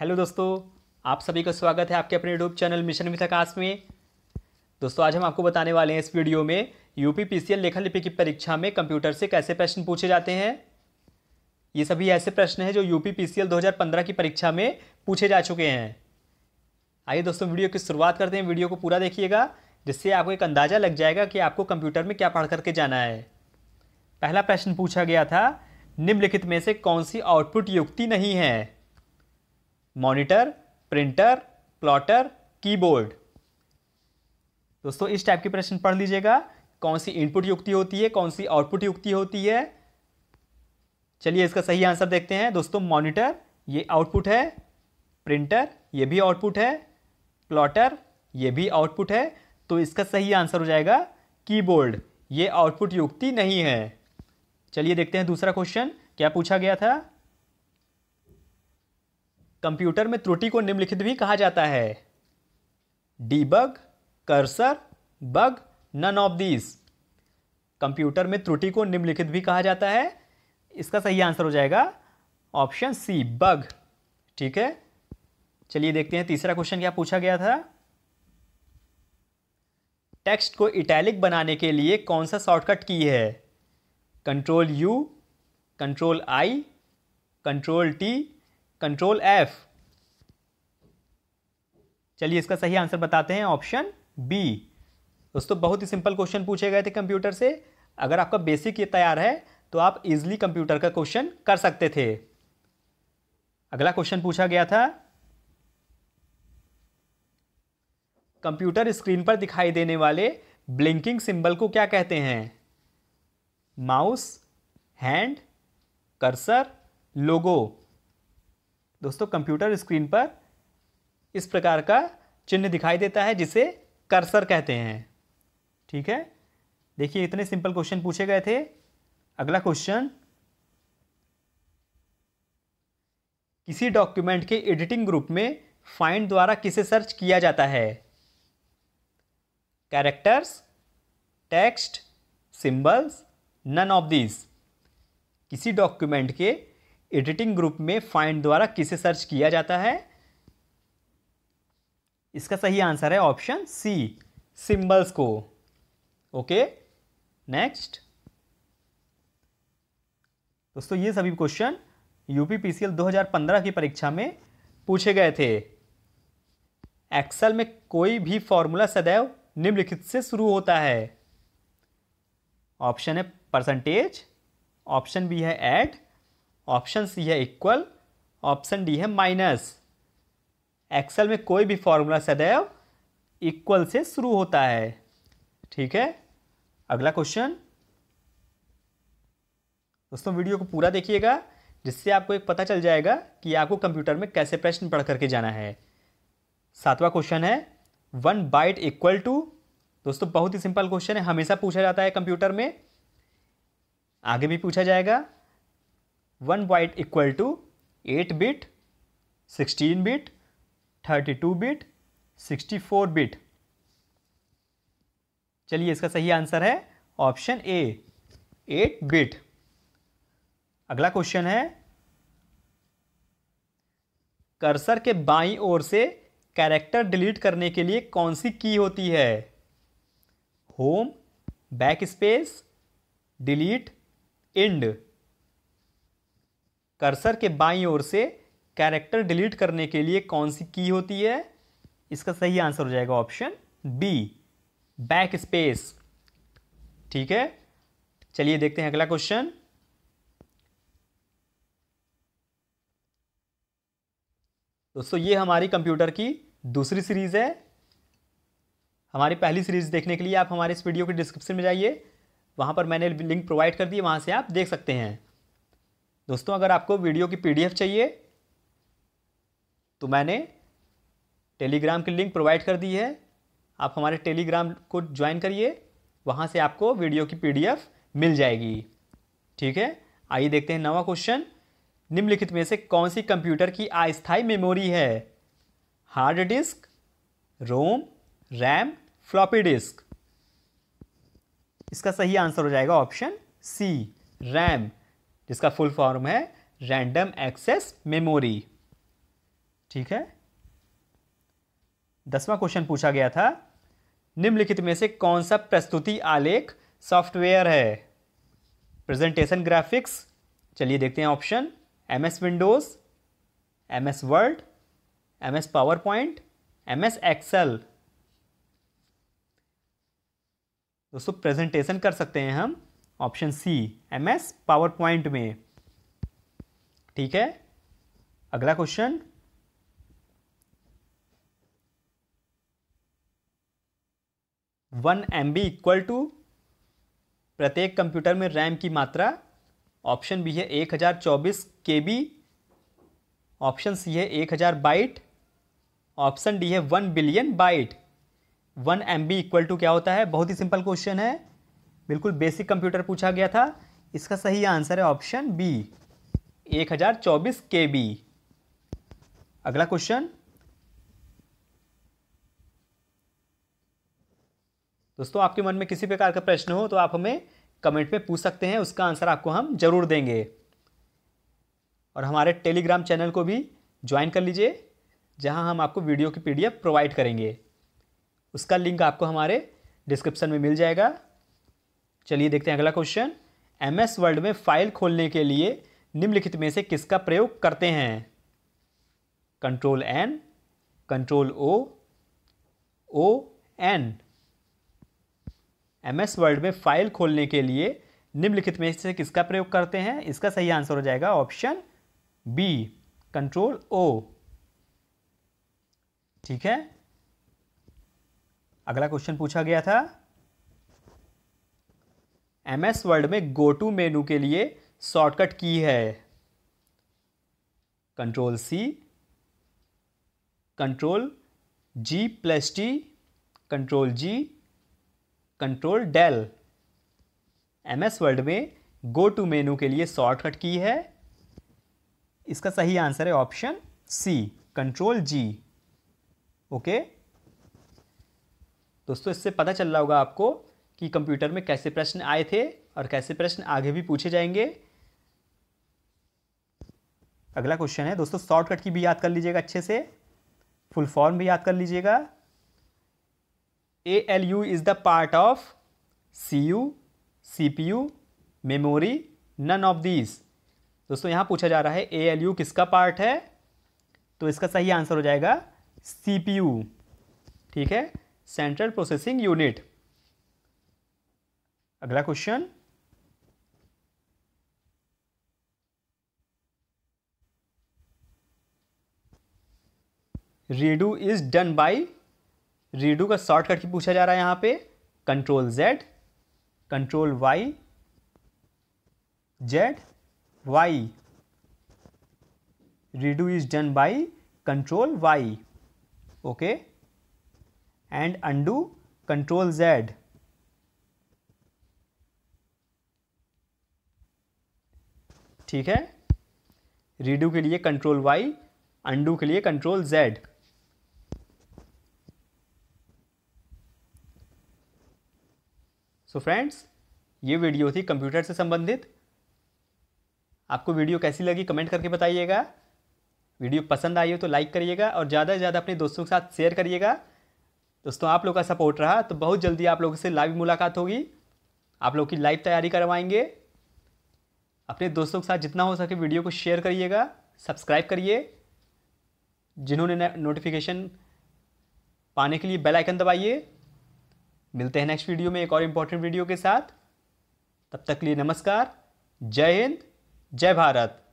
hello दोस्तों आप सभी का स्वागत है आपके अपने YouTube channel mission with Akash में दोस्तों आज हम आपको बताने वाले हैं इस वीडियो में पी लेखन लिपि की परीक्षा में कंप्यूटर से कैसे प्रश्न पूछे जाते हैं ये सभी ऐसे प्रश्न हैं जो पी 2015 की परीक्षा में पूछे जा चुके हैं आइए दोस्तों वीडियो की शुरुआत करते हैं वीडियो को पूरा देखिएगा जिससे आपको एक अंदाज़ा लग जाएगा कि आपको कंप्यूटर में क्या पढ़ करके जाना है पहला प्रश्न पूछा गया था निम्नलिखित में से कौन सी आउटपुट युक्ति नहीं है मॉनिटर प्रिंटर प्लॉटर कीबोर्ड दोस्तों इस टाइप के प्रश्न पढ़ लीजिएगा कौन सी इनपुट युक्ति होती है कौन सी आउटपुट युक्ति होती है चलिए इसका सही आंसर देखते हैं दोस्तों मॉनिटर ये आउटपुट है प्रिंटर ये भी आउटपुट है प्लॉटर ये भी आउटपुट है तो इसका सही आंसर हो जाएगा कीबोर्ड ये आउटपुट युक्ति नहीं है चलिए देखते हैं दूसरा क्वेश्चन क्या पूछा गया था कंप्यूटर में त्रुटि को निम्नलिखित भी कहा जाता है debug cursor bug none of these computer में त्रुटि को निम्नलिखित भी कहा जाता है इसका सही आंसर हो जाएगा ऑप्शन सी बग ठीक है चलिए देखते हैं तीसरा क्वेश्चन क्या पूछा गया था टेक्स्ट को इटैलिक बनाने के लिए कौन सा शॉर्टकट की है control U control I control T control F चलिए इसका सही आंसर बताते हैं ऑप्शन बी दोस्तों बहुत ही सिंपल क्वेश्चन पूछे गए थे कंप्यूटर से अगर आपका बेसिक ये तैयार है तो आप इजिली कंप्यूटर का क्वेश्चन कर सकते थे अगला क्वेश्चन पूछा गया था कंप्यूटर स्क्रीन पर दिखाई देने वाले ब्लिंकिंग सिंबल को क्या कहते हैं माउस हैंड कर्सर लोगो दोस्तों कंप्यूटर स्क्रीन पर इस प्रकार का चिन्ह दिखाई देता है जिसे कर्सर कहते हैं ठीक है देखिए इतने सिंपल क्वेश्चन पूछे गए थे अगला क्वेश्चन किसी डॉक्यूमेंट के एडिटिंग ग्रुप में फाइंड द्वारा किसे सर्च किया जाता है characters text symbols none of this किसी डॉक्यूमेंट के एडिटिंग ग्रुप में फाइंड द्वारा किसे सर्च किया जाता है इसका सही आंसर है ऑप्शन सी सिंबल्स को ओके नेक्स्ट दोस्तों ये सभी क्वेश्चन यूपीपीसीएल 2015 की परीक्षा में पूछे गए थे एक्सल में कोई भी फॉर्मूला सदैव निम्नलिखित से शुरू होता है ऑप्शन है परसेंटेज ऑप्शन बी है एड ऑप्शन सी है इक्वल ऑप्शन डी है माइनस एक्सेल में कोई भी फॉर्मूला सदैव इक्वल से शुरू होता है ठीक है अगला क्वेश्चन दोस्तों वीडियो को पूरा देखिएगा जिससे आपको एक पता चल जाएगा कि आपको कंप्यूटर में कैसे प्रश्न पढ़ करके जाना है सातवां क्वेश्चन है वन बाइट इक्वल टू दोस्तों बहुत ही सिंपल क्वेश्चन है हमेशा पूछा जाता है कंप्यूटर में आगे भी पूछा जाएगा one byte equal to eight bit sixteen bit thirty two bit sixty four bit चलिए इसका सही आंसर है ऑप्शन ए एट बिट अगला क्वेश्चन है कर्सर के बाई ओर से कैरेक्टर डिलीट करने के लिए कौन सी की होती है home backspace delete end cursor के बाई ओर से कैरेक्टर डिलीट करने के लिए कौन सी की होती है इसका सही आंसर हो जाएगा ऑप्शन बी बैक स्पेस ठीक है चलिए देखते हैं अगला क्वेश्चन दोस्तों ये हमारी कंप्यूटर की दूसरी सीरीज है हमारी पहली सीरीज देखने के लिए आप हमारे इस वीडियो के डिस्क्रिप्शन में जाइए वहां पर मैंने लिंक प्रोवाइड कर दी वहां से आप देख सकते हैं दोस्तों अगर आपको वीडियो की पीडीएफ चाहिए तो मैंने टेलीग्राम की लिंक प्रोवाइड कर दी है आप हमारे टेलीग्राम को ज्वाइन करिए वहाँ से आपको वीडियो की पीडीएफ मिल जाएगी ठीक है आइए देखते हैं नवा क्वेश्चन निम्नलिखित में से कौन सी कंप्यूटर की अस्थायी मेमोरी है hard disk ROM RAM floppy disk इसका सही आंसर हो जाएगा ऑप्शन सी रैम जिसका फुल फॉर्म है रैंडम एक्सेस मेमोरी ठीक है दसवां क्वेश्चन पूछा गया था निम्नलिखित में से कौन सा प्रस्तुति आलेख सॉफ्टवेयर है प्रेजेंटेशन ग्राफिक्स चलिए देखते हैं option M S Windows M S Word M S PowerPoint M S Excel दोस्तों प्रेजेंटेशन कर सकते हैं हम option C MS PowerPoint में ठीक है अगला question one M B equal to प्रत्येक कंप्यूटर में रैम की मात्रा ऑप्शन बी है एक हज़ार चौबीस के बी ऑप्शन सी है एक हज़ार बाइट ऑप्शन डी है one billion byte one M B equal to क्या होता है बहुत ही सिंपल क्वेश्चन है बिल्कुल बेसिक कंप्यूटर पूछा गया था इसका सही आंसर है ऑप्शन बी एक हजार चौबीस के बी अगला क्वेश्चन दोस्तों आपके मन में किसी प्रकार का प्रश्न हो तो आप हमें कमेंट में पूछ सकते हैं उसका आंसर आपको हम जरूर देंगे और हमारे टेलीग्राम चैनल को भी ज्वाइन कर लीजिए जहां हम आपको वीडियो की पीडीएफ प्रोवाइड करेंगे उसका लिंक आपको हमारे डिस्क्रिप्शन में मिल जाएगा चलिए देखते हैं अगला क्वेश्चन एम एस वर्ड में फाइल खोलने के लिए निम्नलिखित में से किसका प्रयोग करते हैं control N control O O N M S Word में फाइल खोलने के लिए निम्नलिखित में से किसका प्रयोग करते हैं इसका सही आंसर हो जाएगा ऑप्शन बी कंट्रोल ओ ठीक है अगला क्वेश्चन पूछा गया था एम एस वर्ड में गो टू मेनू के लिए शॉर्टकट की है control C control G plus T control G control del M S Word में गो टू मेनू के लिए शॉर्टकट की है इसका सही आंसर है option C control G okay दोस्तों इससे पता चल रहा होगा आपको कि कंप्यूटर में कैसे प्रश्न आए थे और कैसे प्रश्न आगे भी पूछे जाएंगे अगला क्वेश्चन है दोस्तों शॉर्टकट की भी याद कर लीजिएगा अच्छे से फुल फॉर्म भी याद कर लीजिएगा A L U is the part of C U C P U memory none of these दोस्तों यहां पूछा जा रहा है ए एल यू किसका पार्ट है तो इसका सही आंसर हो जाएगा सी पी यू ठीक है सेंट्रल प्रोसेसिंग यूनिट अगला question redo is done by redo का शॉर्टकट की पूछा जा रहा है यहां पे control Z control Y Z Y redo is done by control Y okay and undo control Z ठीक है रीडू के लिए कंट्रोल वाई अंडू के लिए कंट्रोल जेड सो फ्रेंड्स ये वीडियो थी कंप्यूटर से संबंधित आपको वीडियो कैसी लगी कमेंट करके बताइएगा वीडियो पसंद आई हो तो लाइक करिएगा और ज़्यादा से ज़्यादा अपने दोस्तों के साथ शेयर करिएगा दोस्तों आप लोग का सपोर्ट रहा तो बहुत जल्दी आप लोगों से लाइव मुलाकात होगी आप लोग की लाइव तैयारी करवाएंगे अपने दोस्तों के साथ जितना हो सके वीडियो को शेयर करिएगा सब्सक्राइब करिए जिन्होंने नोटिफिकेशन पाने के लिए बेल आइकन दबाइए मिलते हैं नेक्स्ट वीडियो में एक और इम्पोर्टेंट वीडियो के साथ तब तक लिए नमस्कार जय हिंद जय भारत